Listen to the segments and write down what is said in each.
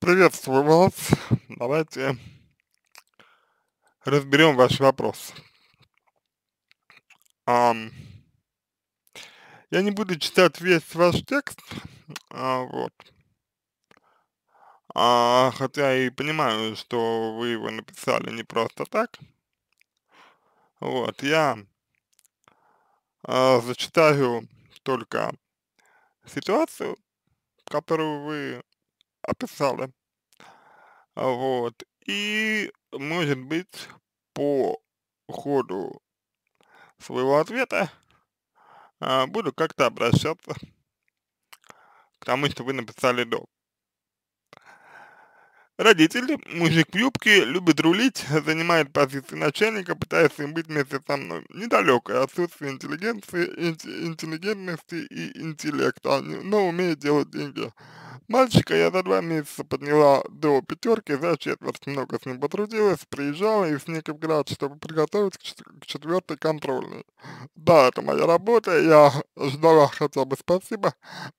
Приветствую вас. Давайте разберем ваш вопрос. Um, я не буду читать весь ваш текст, а, вот. А, хотя и понимаю, что вы его написали не просто так. Вот, я а, зачитаю только ситуацию, которую вы описали, Вот. И, может быть, по ходу своего ответа а, буду как-то обращаться к тому, что вы написали до. Родители, мужик в юбке, любит рулить, занимает позиции начальника, пытается им быть вместе со мной. Недалекое отсутствие интеллигенции, интеллигентности и интеллекта, но умеет делать деньги. Мальчика я за два месяца подняла до пятерки, за четверть много с ним потрудилась, приезжала из Никовград, чтобы подготовить к, чет к четвертой контрольной. Да, это моя работа, я ждала хотя бы спасибо,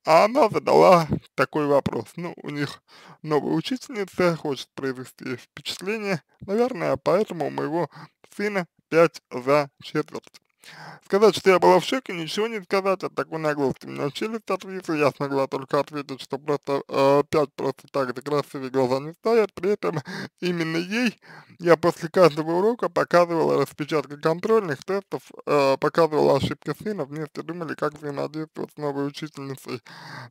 а она задала такой вопрос. Ну, у них новая учительница, хочет произвести впечатление, наверное, поэтому у моего сына пять за четверть. Сказать, что я была в шоке, ничего не сказать от а такой наглости. Меня учили статуисты, я смогла только ответить, что просто э, просто так же красивые глаза не стоят. При этом именно ей я после каждого урока показывала распечатки контрольных тестов, э, показывала ошибки сына, вместе думали, как взаимодействовать с новой учительницей.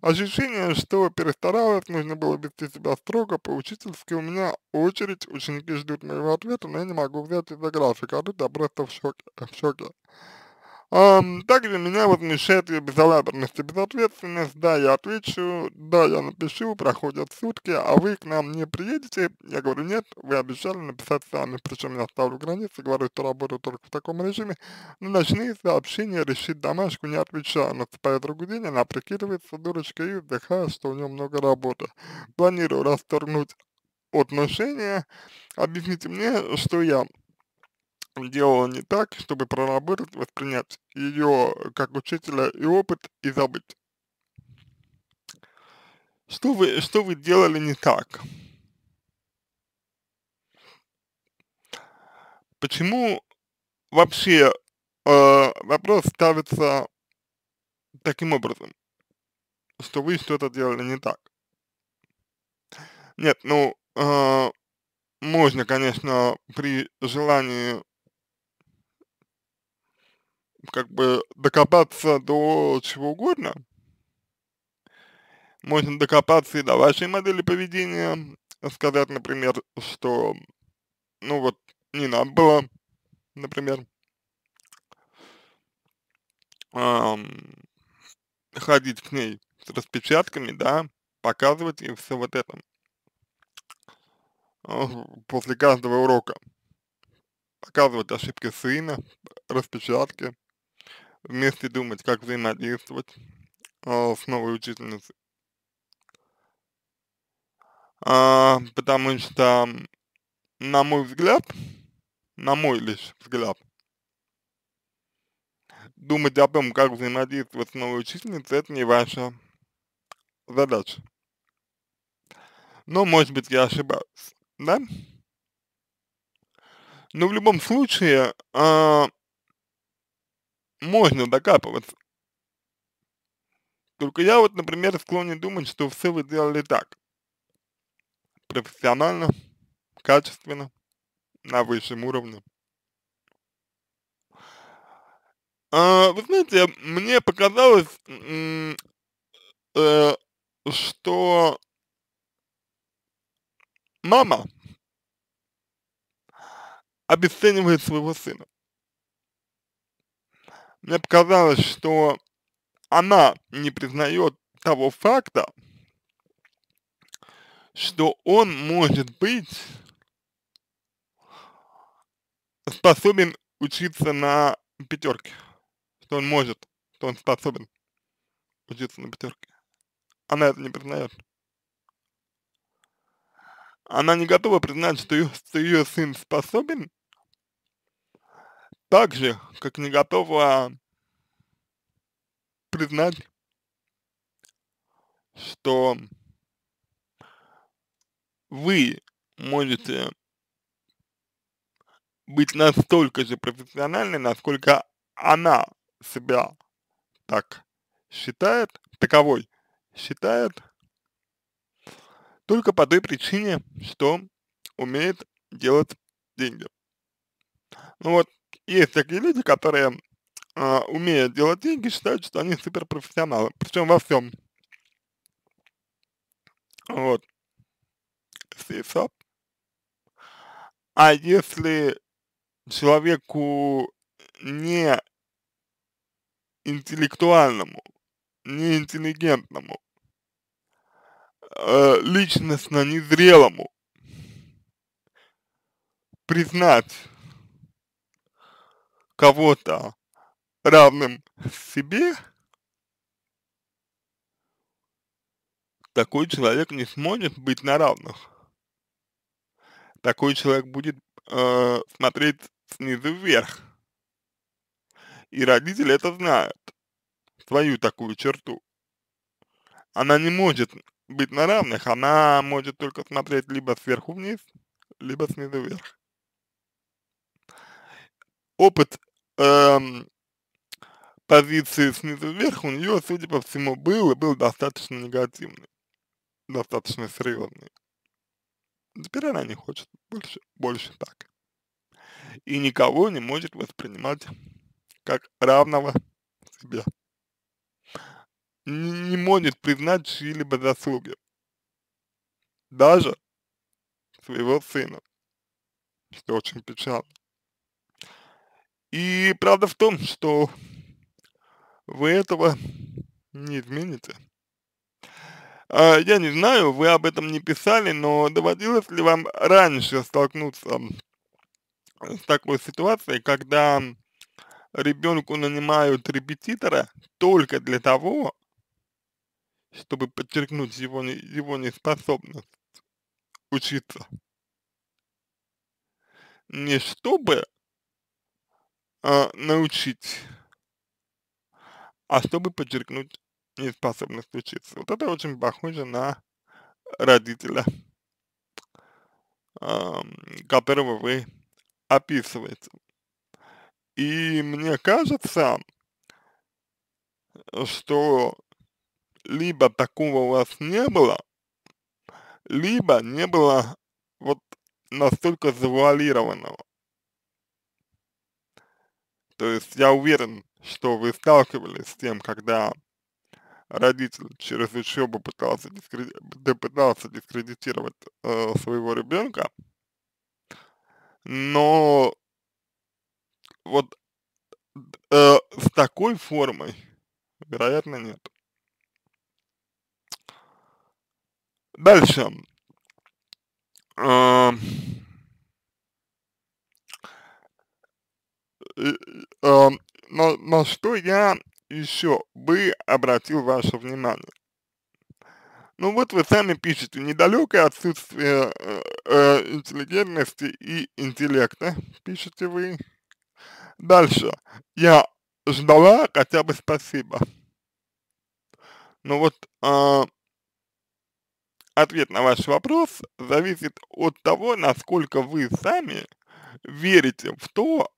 Ощущение, что перестаралась, нужно было вести себя строго, по-учительски у меня очередь, ученики ждут моего ответа, но я не могу взять из-за графика, а тут я просто в шоке. В шоке. Um, также меня вот мешает ее безалаберность и безответственность. Да, я отвечу, да, я напишу, проходят сутки, а вы к нам не приедете. Я говорю, нет, вы обещали написать сами, причем я ставлю границы, говорю, что работаю только в таком режиме. На ночные сообщения решить домашку не отвечаю, наступает другой день, она прикидывается дурочкой и вздыхает, что у нее много работы. Планирую расторгнуть отношения. Объясните мне, что я делала не так, чтобы проработать, воспринять ее как учителя и опыт и забыть. Что вы, что вы делали не так? Почему вообще э, вопрос ставится таким образом, что вы что-то делали не так? Нет, ну, э, можно, конечно, при желании как бы докопаться до чего угодно. Можно докопаться и до вашей модели поведения, сказать, например, что, ну вот, не надо было, например, эм, ходить к ней с распечатками, да, показывать и все вот это после каждого урока показывать ошибки сына, распечатки вместе думать, как взаимодействовать э, а, с новой учительницей. А, потому что, на мой взгляд, на мой лишь взгляд, думать о том, как взаимодействовать с новой учительницей, это не ваша задача. Но, может быть, я ошибаюсь, да? Но в любом случае, э, можно докапываться. Только я вот, например, склонен думать, что все вы делали так. Профессионально, качественно, на высшем уровне. А, вы знаете, мне показалось, э, что мама обесценивает своего сына мне показалось, что она не признает того факта, что он может быть способен учиться на пятерке, что он может, что он способен учиться на пятерке. Она это не признает. Она не готова признать, что ее, что ее сын способен так же, как не готова признать, что вы можете быть настолько же профессиональной, насколько она себя так считает, таковой считает, только по той причине, что умеет делать деньги. Ну вот, есть такие люди, которые э, умеют делать деньги, считают, что они суперпрофессионалы, причем во всем. Вот. Сейсап. А если человеку не интеллектуальному, не интеллигентному, э, личностно незрелому признать кого-то равным себе, такой человек не сможет быть на равных. Такой человек будет э, смотреть снизу вверх. И родители это знают, свою такую черту. Она не может быть на равных, она может только смотреть либо сверху вниз, либо снизу вверх. Опыт э, позиции снизу вверх у нее, судя по всему, было, был достаточно негативный, достаточно серьезный. Теперь она не хочет больше, больше так. И никого не может воспринимать как равного себе. Не, не может признать чьи-либо заслуги. Даже своего сына. Что очень печально. И правда в том, что вы этого не измените. А, я не знаю, вы об этом не писали, но доводилось ли вам раньше столкнуться с такой ситуацией, когда ребенку нанимают репетитора только для того, чтобы подчеркнуть его, его неспособность учиться. Не чтобы э, научить, а чтобы подчеркнуть неспособность учиться. Вот это очень похоже на родителя, э, которого вы описываете. И мне кажется, что либо такого у вас не было, либо не было вот настолько завуалированного то есть я уверен, что вы сталкивались с тем, когда родитель через учебу пытался, дискреди... пытался дискредитировать э, своего ребенка, но вот э, с такой формой, вероятно, нет. Дальше. Э, э, на, эм, на что я еще бы обратил ваше внимание? Ну вот вы сами пишете, недалекое отсутствие э, э, интеллигентности и интеллекта, пишете вы. Дальше. Я ждала хотя бы спасибо. Ну вот э, ответ на ваш вопрос зависит от того, насколько вы сами верите в то,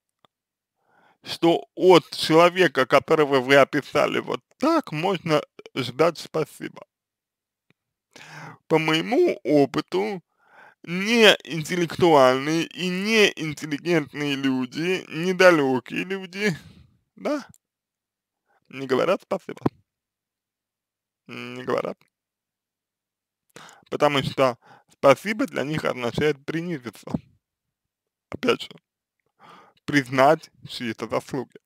что от человека, которого вы описали вот так, можно ждать спасибо. По моему опыту, не интеллектуальные и не интеллигентные люди, недалекие люди, да, не говорят спасибо. Не говорят. Потому что спасибо для них означает принизиться. Опять же, признать чьи-то заслуги.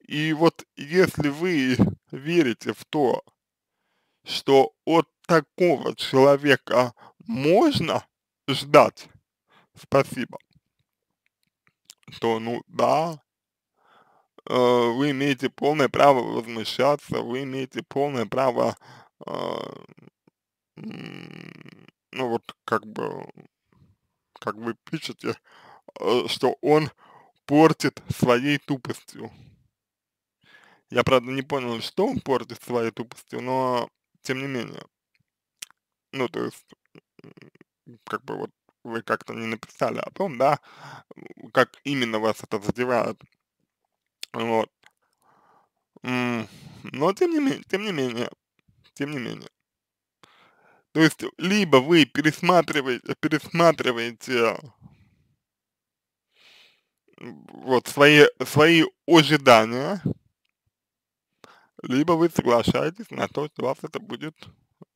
И вот если вы верите в то, что от такого человека можно ждать спасибо, то ну да, э, вы имеете полное право возмущаться, вы имеете полное право, а, ну вот как бы, как вы пишете, Э, что он портит своей тупостью. Я, правда, не понял, что он портит своей тупостью, но тем не менее. Ну, то есть, как бы вот вы как-то не написали о том, да, как именно вас это задевает. Вот. Но тем не менее, тем не менее, тем не менее. То есть, либо вы пересматриваете, пересматриваете вот свои, свои ожидания, либо вы соглашаетесь на то, что вас это будет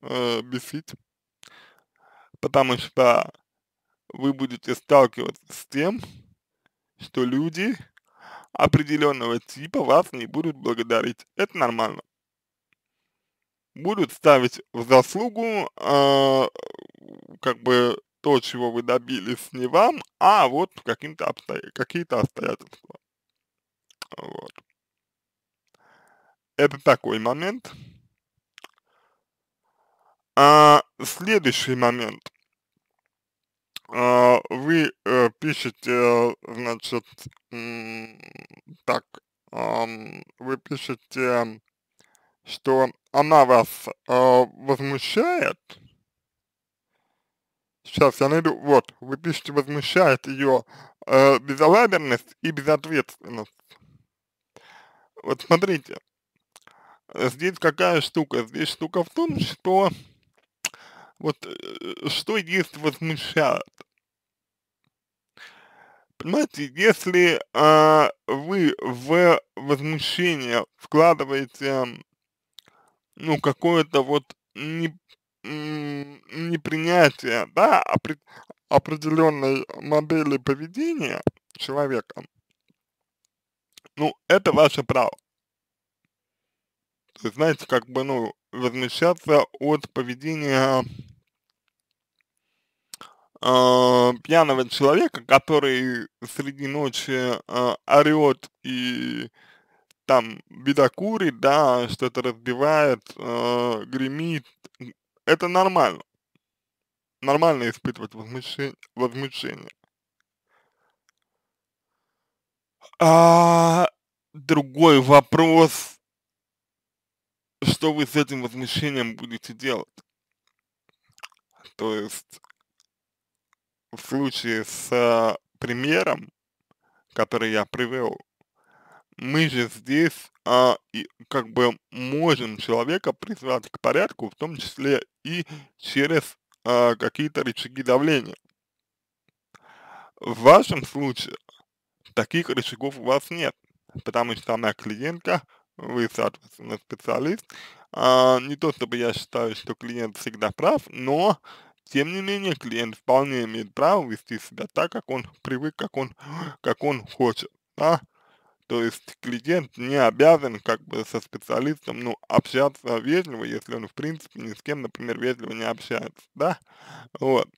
э, бесить, потому что вы будете сталкиваться с тем, что люди определенного типа вас не будут благодарить. Это нормально. Будут ставить в заслугу, э, как бы то, чего вы добились, не вам, а вот обсто... какие-то обстоятельства. Вот. Это такой момент. А, следующий момент. А, вы э, пишете, значит, так, э, вы пишете, что она вас э, возмущает, Сейчас я найду. Вот, вы пишете, возмущает ее э, безалаберность и безответственность. Вот смотрите, э, здесь какая штука? Здесь штука в том, что вот э, что есть возмущает. Понимаете, если э, вы в возмущение вкладываете, ну, какое-то вот не, не принятие да, определенной модели поведения человека, ну, это ваше право. То есть, знаете, как бы, ну, возмещаться от поведения э, пьяного человека, который среди ночи э, а, орет и там бедокурит, да, что-то разбивает, э, гремит, это нормально. Нормально испытывать возмущение. возмущение. А другой вопрос, что вы с этим возмущением будете делать? То есть в случае с примером, который я привел, мы же здесь а, и, как бы можем человека призвать к порядку, в том числе и через э, какие-то рычаги давления. В вашем случае таких рычагов у вас нет, потому что она клиентка, вы, соответственно, специалист. А, не то чтобы я считаю, что клиент всегда прав, но, тем не менее, клиент вполне имеет право вести себя так, как он привык, как он, как он хочет. Да? То есть клиент не обязан как бы со специалистом, ну, общаться вежливо, если он в принципе ни с кем, например, вежливо не общается, да? Вот.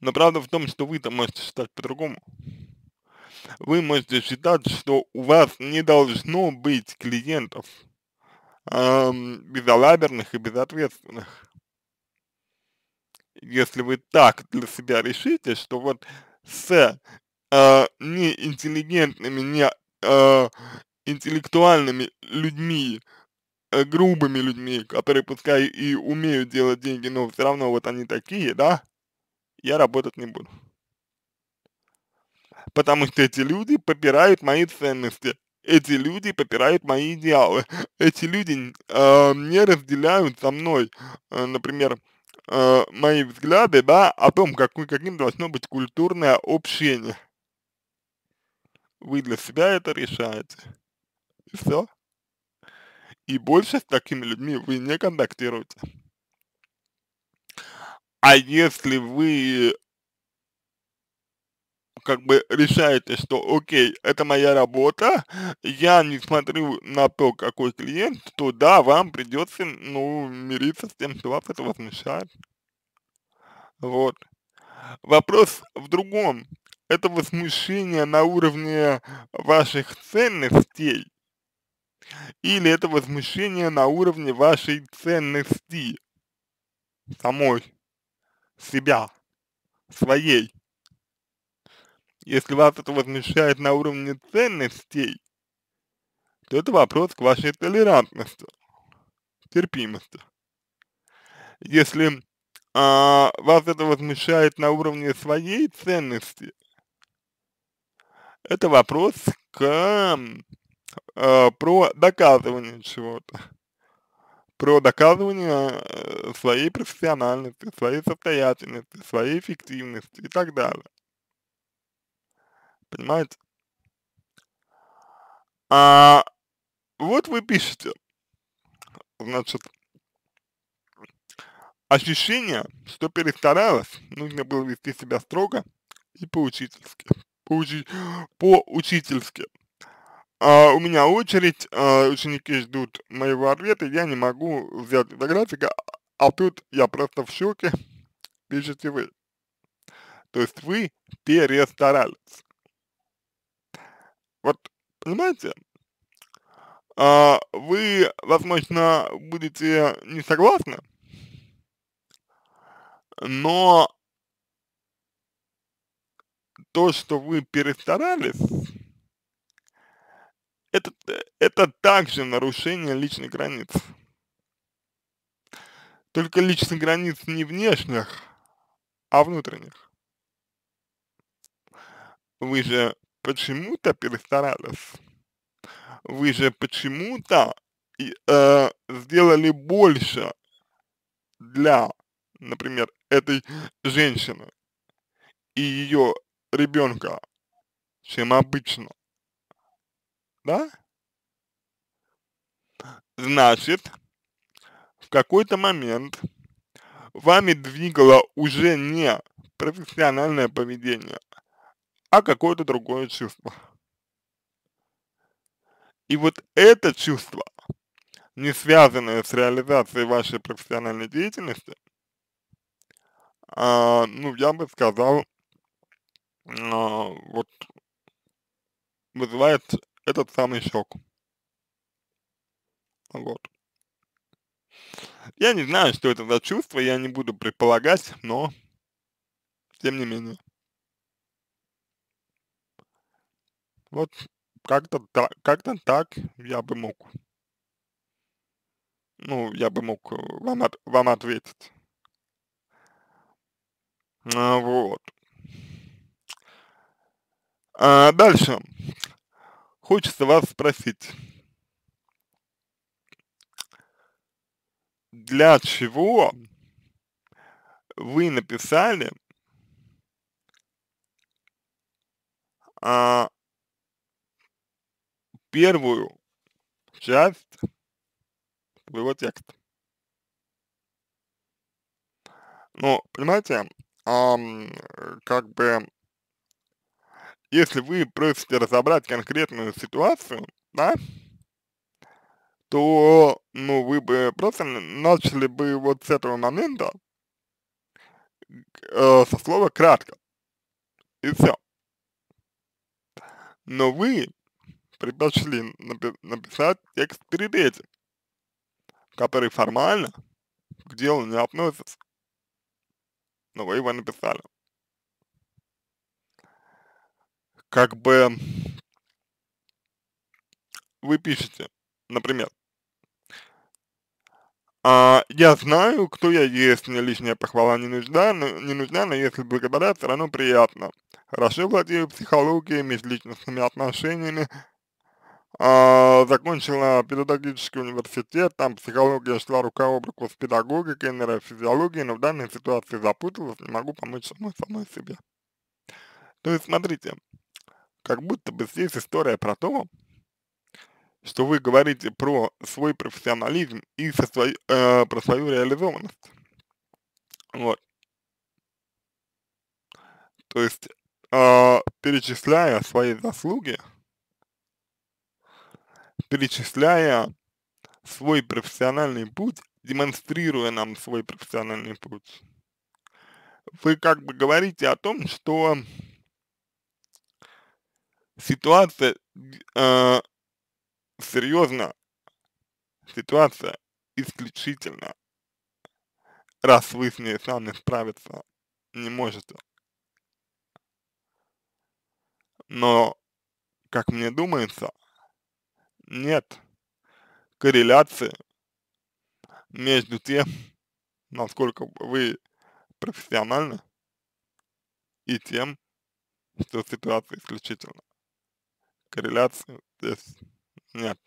Но правда в том, что вы-то можете считать по-другому. Вы можете считать, что у вас не должно быть клиентов эм, безалаберных и безответственных. Если вы так для себя решите, что вот с э, интеллигентными, не э, интеллектуальными людьми, э, грубыми людьми, которые пускай и умеют делать деньги, но все равно вот они такие, да, я работать не буду. Потому что эти люди попирают мои ценности, эти люди попирают мои идеалы, эти люди э, не разделяют со мной, э, например, э, мои взгляды, да, о том, какой, каким должно быть культурное общение вы для себя это решаете. И все. И больше с такими людьми вы не контактируете. А если вы как бы решаете, что окей, это моя работа, я не смотрю на то, какой клиент, то да, вам придется, ну, мириться с тем, что вас это возмущает. Вот. Вопрос в другом это возмущение на уровне ваших ценностей или это возмущение на уровне вашей ценности самой, себя, своей. Если вас это возмущает на уровне ценностей, то это вопрос к вашей толерантности, терпимости. Если а, вас это возмущает на уровне своей ценности, это вопрос к, э, про доказывание чего-то, про доказывание э, своей профессиональности, своей состоятельности, своей эффективности и так далее. Понимаете? А вот вы пишете, значит, ощущение, что перестаралась, нужно было вести себя строго и поучительски по-учительски. А, у меня очередь, а, ученики ждут моего ответа, я не могу взять до графика, а, а тут я просто в шоке, пишите вы. То есть вы перестарались. Вот, понимаете? А, вы, возможно, будете не согласны, но то, что вы перестарались, это, это также нарушение личных границ. Только личных границ не внешних, а внутренних. Вы же почему-то перестарались. Вы же почему-то э, сделали больше для, например, этой женщины и ее ребенка, чем обычно. Да? Значит, в какой-то момент вами двигало уже не профессиональное поведение, а какое-то другое чувство. И вот это чувство, не связанное с реализацией вашей профессиональной деятельности, а, ну, я бы сказал, а, вот вызывает этот самый шок. Вот. Я не знаю, что это за чувство, я не буду предполагать, но тем не менее. Вот как-то как-то так я бы мог. Ну, я бы мог э, вам, от, вам ответить. А, вот. А дальше. Хочется вас спросить. Для чего вы написали а, первую часть своего текста. Ну, понимаете, а, как бы если вы просите разобрать конкретную ситуацию, да, то, ну, вы бы просто начали бы вот с этого момента, э, со слова «кратко», и все. Но вы предпочли напи написать текст перед этим, который формально к делу не относится, но вы его написали. как бы вы пишете, например, а, я знаю, кто я есть, мне лишняя похвала не нужна, но, не нужна, но если благодаря, все равно приятно. Хорошо владею психологией, межличностными отношениями. А, закончила педагогический университет, там психология шла рука об руку с педагогикой, нейрофизиологией, но в данной ситуации запуталась, не могу помочь самой, самой себе. То есть, смотрите, как будто бы здесь история про то, что вы говорите про свой профессионализм и со свой, э, про свою реализованность. Вот. То есть, э, перечисляя свои заслуги, перечисляя свой профессиональный путь, демонстрируя нам свой профессиональный путь, вы как бы говорите о том, что ситуация э, а, серьезно, ситуация исключительно, раз вы с ней сами справиться не можете. Но, как мне думается, нет корреляции между тем, насколько вы профессиональны, и тем, что ситуация исключительна корреляции здесь нет.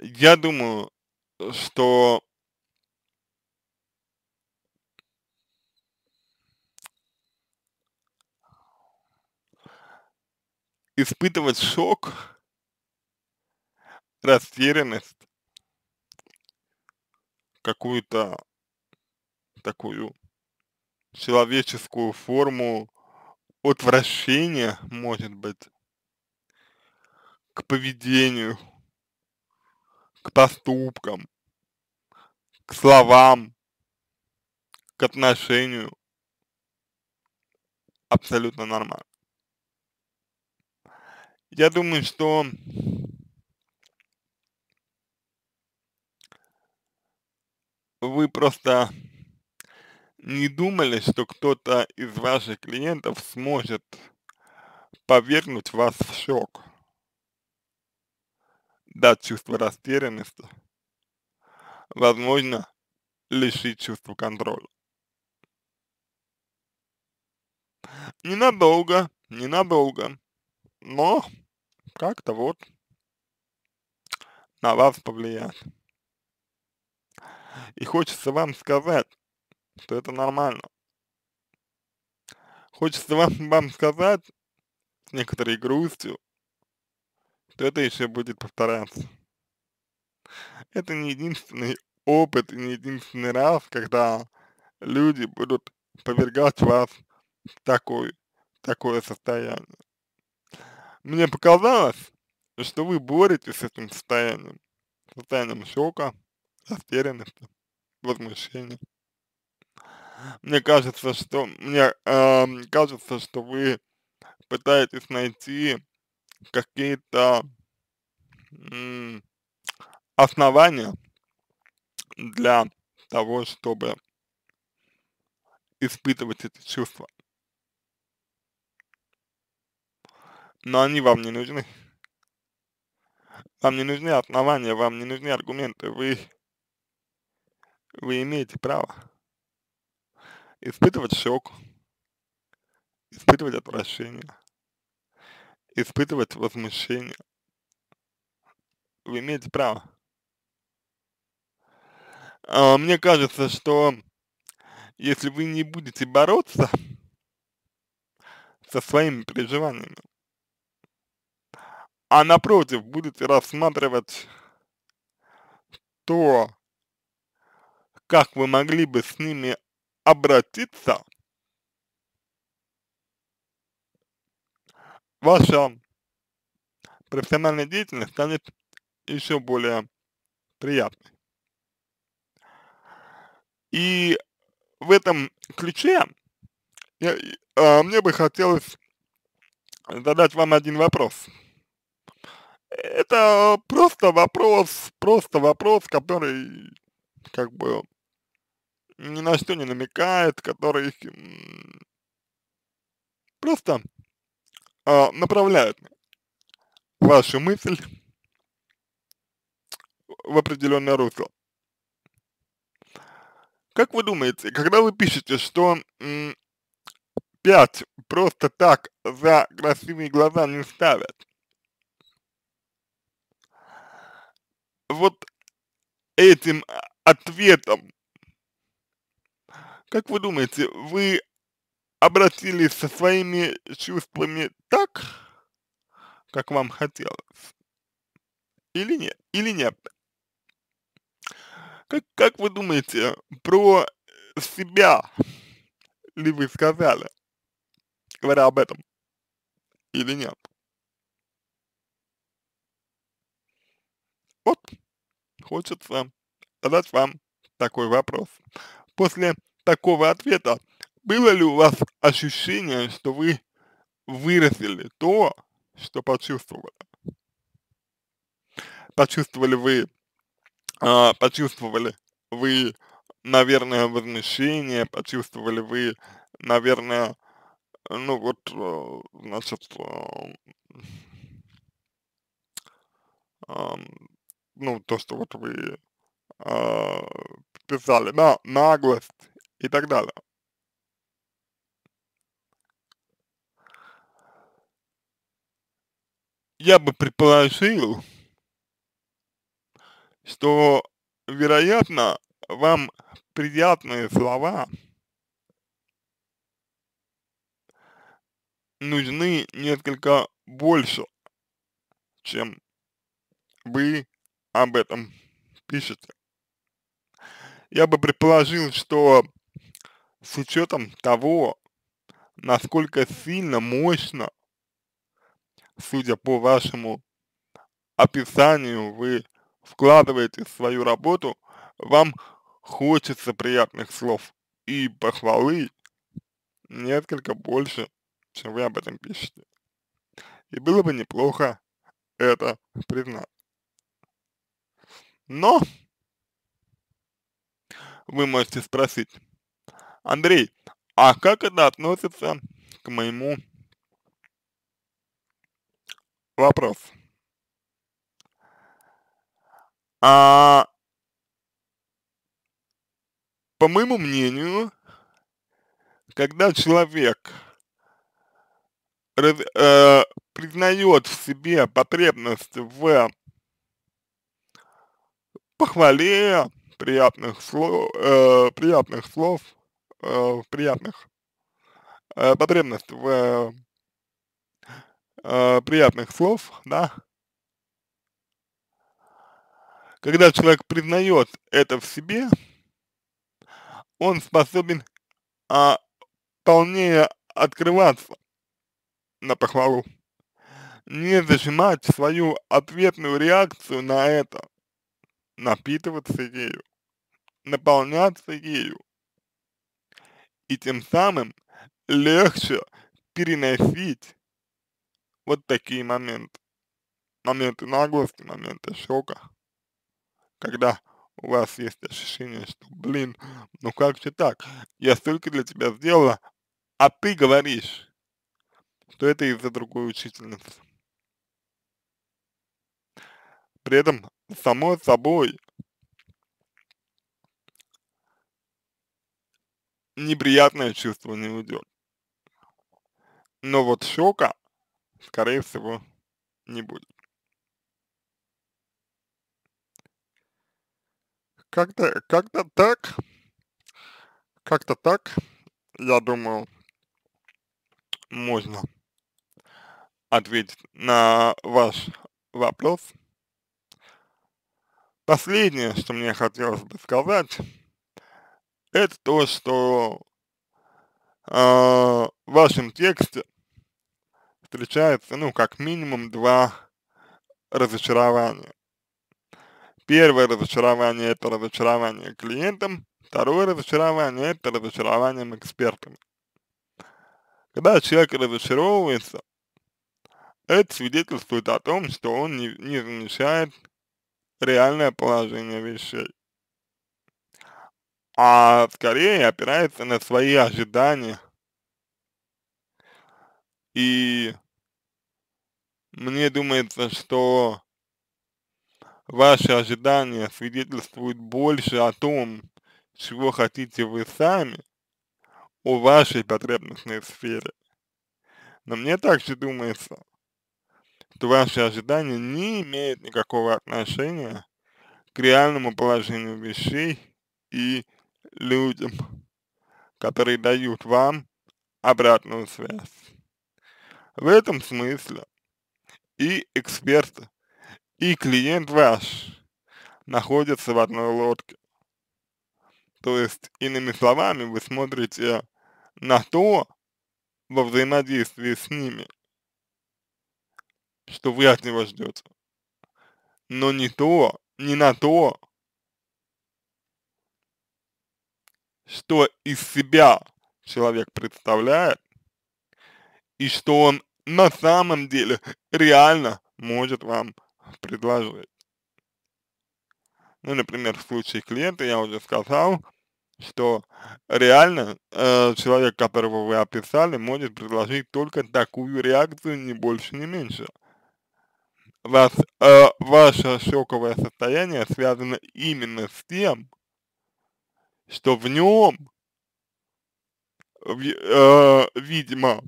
Я думаю, что испытывать шок, растерянность, какую-то такую человеческую форму отвращение, может быть, к поведению, к поступкам, к словам, к отношению абсолютно нормально. Я думаю, что вы просто не думали, что кто-то из ваших клиентов сможет повергнуть вас в шок, дать чувство растерянности, возможно, лишить чувства контроля. Ненадолго, ненадолго, но как-то вот на вас повлияет. И хочется вам сказать, что это нормально. Хочется вам, вам сказать с некоторой грустью, что это еще будет повторяться. Это не единственный опыт и не единственный раз, когда люди будут повергать вас в такой, такое состояние. Мне показалось, что вы боретесь с этим состоянием, состоянием шока, растерянности, возмущения. Мне кажется, что мне э, кажется, что вы пытаетесь найти какие-то основания для того, чтобы испытывать эти чувства. Но они вам не нужны. Вам не нужны основания, вам не нужны аргументы. Вы, вы имеете право испытывать шок, испытывать отвращение, испытывать возмущение. Вы имеете право. А, мне кажется, что если вы не будете бороться со своими переживаниями, а напротив будете рассматривать то, как вы могли бы с ними обратиться ваша профессиональная деятельность станет еще более приятной. И в этом ключе я, а, мне бы хотелось задать вам один вопрос. Это просто вопрос, просто вопрос, который как бы ни на что не намекает, который их просто а, направляет вашу мысль в определенное русло. Как вы думаете, когда вы пишете, что 5 просто так за красивые глаза не ставят, вот этим а, ответом как вы думаете, вы обратились со своими чувствами так, как вам хотелось? Или нет? Или нет? Как, как вы думаете, про себя ли вы сказали, говоря об этом? Или нет? Вот, хочется задать вам такой вопрос. После такого ответа. Было ли у вас ощущение, что вы выразили то, что почувствовали? Почувствовали вы, э, почувствовали вы, наверное, возмущение? почувствовали вы, наверное, ну вот, э, значит, э, а, ну то, что вот вы э, писали, да, наглость и так далее. Я бы предположил, что, вероятно, вам приятные слова нужны несколько больше, чем вы об этом пишете. Я бы предположил, что с учетом того, насколько сильно, мощно, судя по вашему описанию, вы вкладываете в свою работу, вам хочется приятных слов и похвалы несколько больше, чем вы об этом пишете. И было бы неплохо это признать. Но вы можете спросить, Андрей, а как это относится к моему вопросу? А, по моему мнению, когда человек раз, э, признает в себе потребность в похвале, приятных слов, э, приятных слов, э, приятных, э, потребность в э, приятных слов, да. Когда человек признает это в себе, он способен а, полнее открываться на похвалу, не зажимать свою ответную реакцию на это, напитываться ею, наполняться ею, и тем самым легче переносить вот такие моменты. Моменты наглости, моменты шока. Когда у вас есть ощущение, что, блин, ну как же так? Я столько для тебя сделала, а ты говоришь, что это из-за другой учительницы. При этом, само собой, неприятное чувство не уйдет. Но вот шока, скорее всего, не будет. Как-то как, так, как-то так, я думаю, можно ответить на ваш вопрос. Последнее, что мне хотелось бы сказать, это то, что э, в вашем тексте встречается, ну, как минимум два разочарования. Первое разочарование – это разочарование клиентом, второе разочарование – это разочарование экспертами. Когда человек разочаровывается, это свидетельствует о том, что он не, не замечает реальное положение вещей а скорее опирается на свои ожидания. И мне думается, что ваши ожидания свидетельствуют больше о том, чего хотите вы сами, о вашей потребностной сфере. Но мне также думается, что ваши ожидания не имеют никакого отношения к реальному положению вещей и людям, которые дают вам обратную связь. В этом смысле и эксперт, и клиент ваш находятся в одной лодке. То есть, иными словами, вы смотрите на то, во взаимодействии с ними, что вы от него ждете. Но не то, не на то, что из себя человек представляет и что он на самом деле реально может вам предложить. Ну, например, в случае клиента я уже сказал, что реально э, человек, которого вы описали, может предложить только такую реакцию, ни больше, ни меньше. Вас, э, ваше шоковое состояние связано именно с тем, что в нем, э, видимо,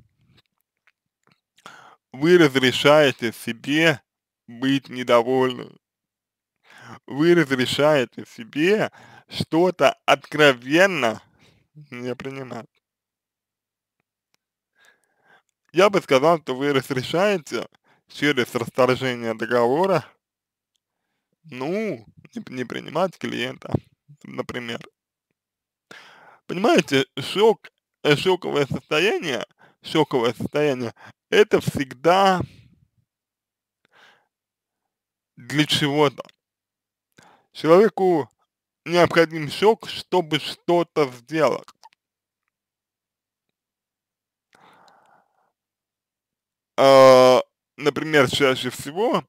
вы разрешаете себе быть недовольным. Вы разрешаете себе что-то откровенно не принимать. Я бы сказал, что вы разрешаете через расторжение договора, ну, не, не принимать клиента, например. Понимаете, шок, э, шоковое состояние, шоковое состояние, это всегда для чего-то. Человеку необходим шок, чтобы что-то сделать. А, например, чаще всего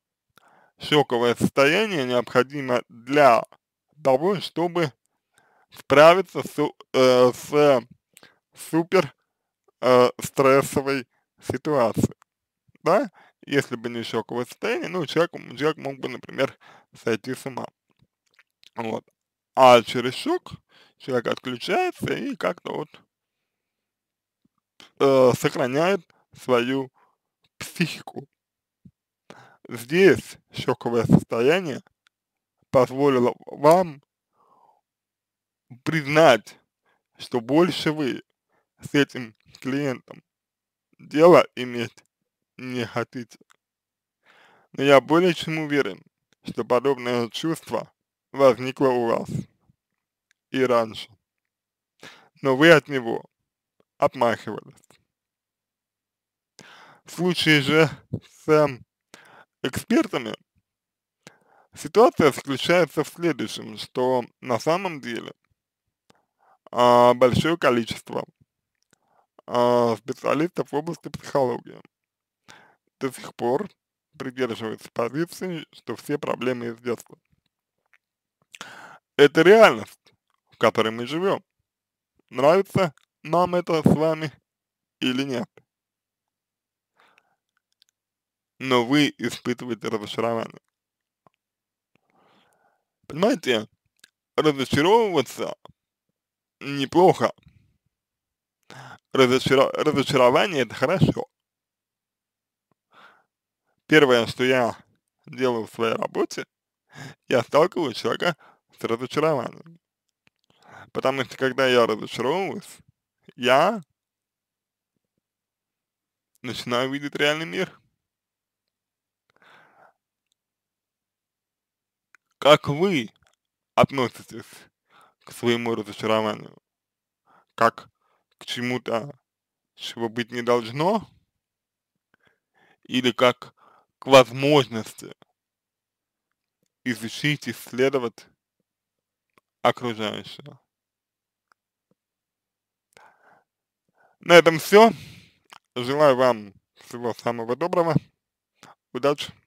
шоковое состояние необходимо для того, чтобы справиться с, э, с супер э, стрессовой ситуацией, да? Если бы не шоковое состояние, ну, человек, человек мог бы, например, сойти с ума. Вот. А через шок человек отключается и как-то вот э, сохраняет свою психику. Здесь шоковое состояние позволило вам признать, что больше вы с этим клиентом дело иметь не хотите. Но я более чем уверен, что подобное чувство возникло у вас и раньше. Но вы от него отмахивались. В случае же с эм, экспертами ситуация заключается в следующем, что на самом деле а, большое количество а, специалистов в области психологии до сих пор придерживаются позиции, что все проблемы из детства. Это реальность, в которой мы живем. Нравится нам это с вами или нет. Но вы испытываете разочарование. Понимаете, разочаровываться неплохо. Разочар... Разочарование – это хорошо. Первое, что я делаю в своей работе, я сталкиваю человека с разочарованием. Потому что когда я разочаровываюсь, я начинаю видеть реальный мир. Как вы относитесь к своему разочарованию, как к чему-то, чего быть не должно, или как к возможности изучить, исследовать окружающего. На этом все. Желаю вам всего самого доброго. Удачи!